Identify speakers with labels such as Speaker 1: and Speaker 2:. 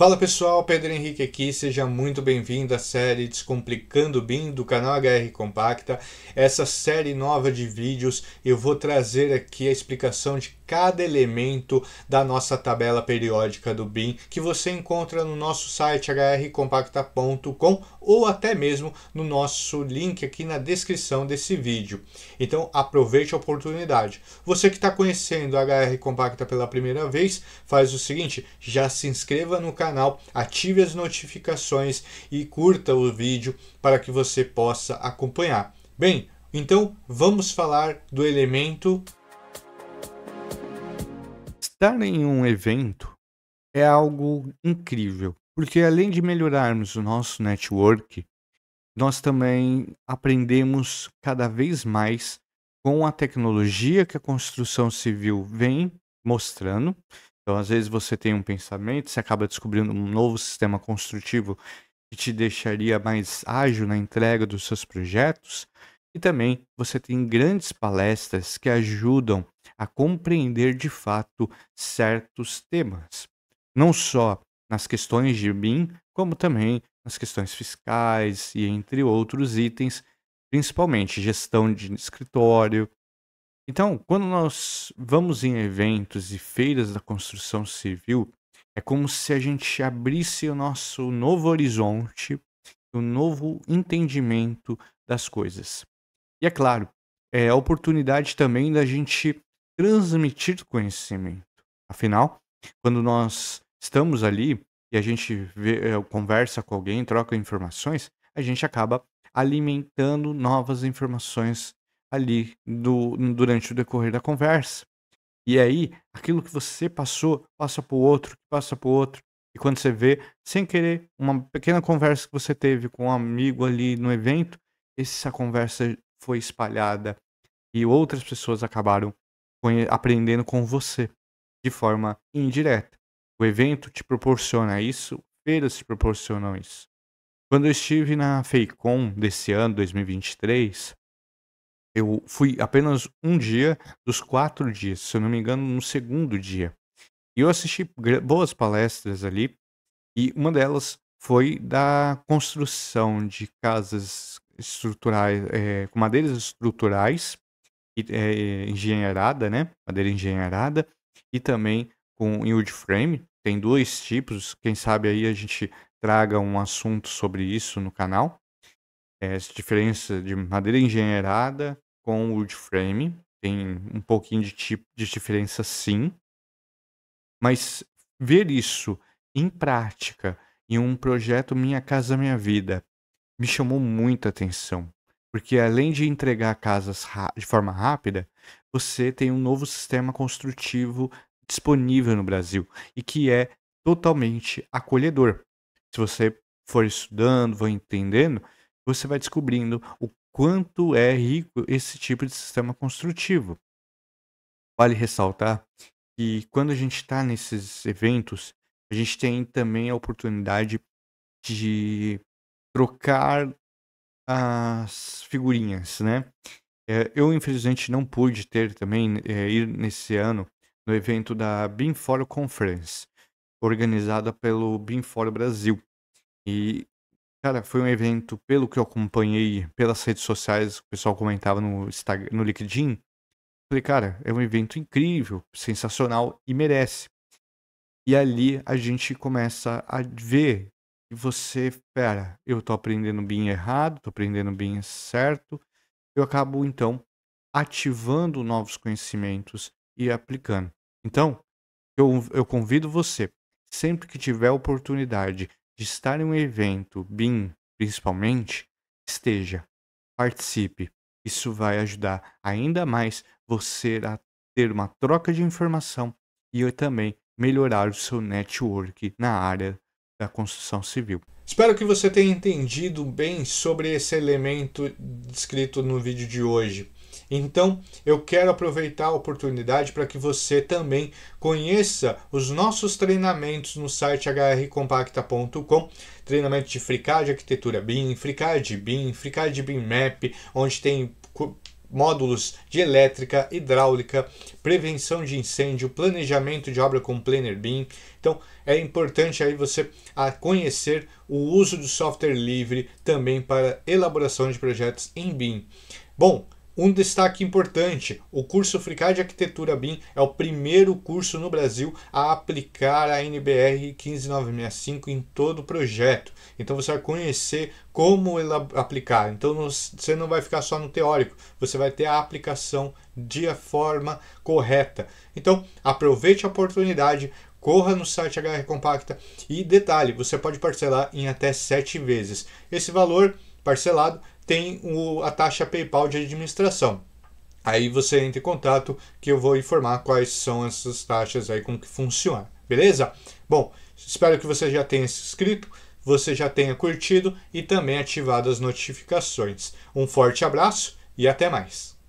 Speaker 1: Fala pessoal, Pedro Henrique aqui, seja muito bem-vindo à série Descomplicando o BIM do canal HR Compacta. Essa série nova de vídeos eu vou trazer aqui a explicação de cada elemento da nossa tabela periódica do BIM que você encontra no nosso site hrcompacta.com ou até mesmo no nosso link aqui na descrição desse vídeo. Então aproveite a oportunidade. Você que está conhecendo a HR Compacta pela primeira vez, faz o seguinte, já se inscreva no canal canal, ative as notificações e curta o vídeo para que você possa acompanhar. Bem, então vamos falar do elemento. Estar em um evento é algo incrível, porque além de melhorarmos o nosso network, nós também aprendemos cada vez mais com a tecnologia que a construção civil vem mostrando então, às vezes, você tem um pensamento, você acaba descobrindo um novo sistema construtivo que te deixaria mais ágil na entrega dos seus projetos. E também você tem grandes palestras que ajudam a compreender de fato certos temas, não só nas questões de BIM, como também nas questões fiscais e entre outros itens, principalmente gestão de escritório, então, quando nós vamos em eventos e feiras da construção civil, é como se a gente abrisse o nosso novo horizonte, o um novo entendimento das coisas. E é claro, é a oportunidade também da gente transmitir conhecimento. Afinal, quando nós estamos ali e a gente vê, eh, conversa com alguém, troca informações, a gente acaba alimentando novas informações ali do, durante o decorrer da conversa. E aí, aquilo que você passou, passa para o outro, passa para o outro. E quando você vê, sem querer, uma pequena conversa que você teve com um amigo ali no evento, essa conversa foi espalhada e outras pessoas acabaram aprendendo com você de forma indireta. O evento te proporciona isso, feiras te proporcionam isso. Quando eu estive na FEICOM desse ano, 2023, eu fui apenas um dia dos quatro dias, se eu não me engano, no segundo dia. E eu assisti boas palestras ali, e uma delas foi da construção de casas estruturais, é, com madeiras estruturais, é, engenheirada, né? Madeira engenheirada, e também com wood frame. Tem dois tipos, quem sabe aí a gente traga um assunto sobre isso no canal essa diferença de madeira engenheirada com wood frame. Tem um pouquinho de, tipo, de diferença, sim. Mas ver isso em prática em um projeto Minha Casa Minha Vida me chamou muita atenção. Porque além de entregar casas de forma rápida, você tem um novo sistema construtivo disponível no Brasil e que é totalmente acolhedor. Se você for estudando, for entendendo, você vai descobrindo o quanto é rico esse tipo de sistema construtivo. Vale ressaltar que quando a gente está nesses eventos, a gente tem também a oportunidade de trocar as figurinhas, né? É, eu, infelizmente, não pude ter também, é, ir nesse ano, no evento da BIM Conference, organizada pelo BIM Brasil. E Cara, foi um evento, pelo que eu acompanhei pelas redes sociais, o pessoal comentava no, Instagram, no LinkedIn. Falei, cara, é um evento incrível, sensacional e merece. E ali a gente começa a ver que você, pera, eu tô aprendendo bem errado, tô aprendendo bem certo. Eu acabo, então, ativando novos conhecimentos e aplicando. Então, eu, eu convido você, sempre que tiver oportunidade de estar em um evento BIM, principalmente, esteja, participe. Isso vai ajudar ainda mais você a ter uma troca de informação e também melhorar o seu network na área da construção civil. Espero que você tenha entendido bem sobre esse elemento descrito no vídeo de hoje. Então, eu quero aproveitar a oportunidade para que você também conheça os nossos treinamentos no site hrcompacta.com, treinamento de fricar de arquitetura BIM, fricar de BIM, fricar de BIM Map, onde tem módulos de elétrica, hidráulica, prevenção de incêndio, planejamento de obra com Planner BIM. Então, é importante aí você ah, conhecer o uso do software livre também para elaboração de projetos em BIM. Bom, um destaque importante: o curso FRICAR de Arquitetura BIM é o primeiro curso no Brasil a aplicar a NBR 15965 em todo o projeto. Então você vai conhecer como aplicar. Então você não vai ficar só no teórico, você vai ter a aplicação de a forma correta. Então aproveite a oportunidade, corra no site HR Compacta e detalhe, você pode parcelar em até 7 vezes. Esse valor parcelado, tem o, a taxa PayPal de administração. Aí você entra em contato que eu vou informar quais são essas taxas aí, como que funciona, beleza? Bom, espero que você já tenha se inscrito, você já tenha curtido e também ativado as notificações. Um forte abraço e até mais!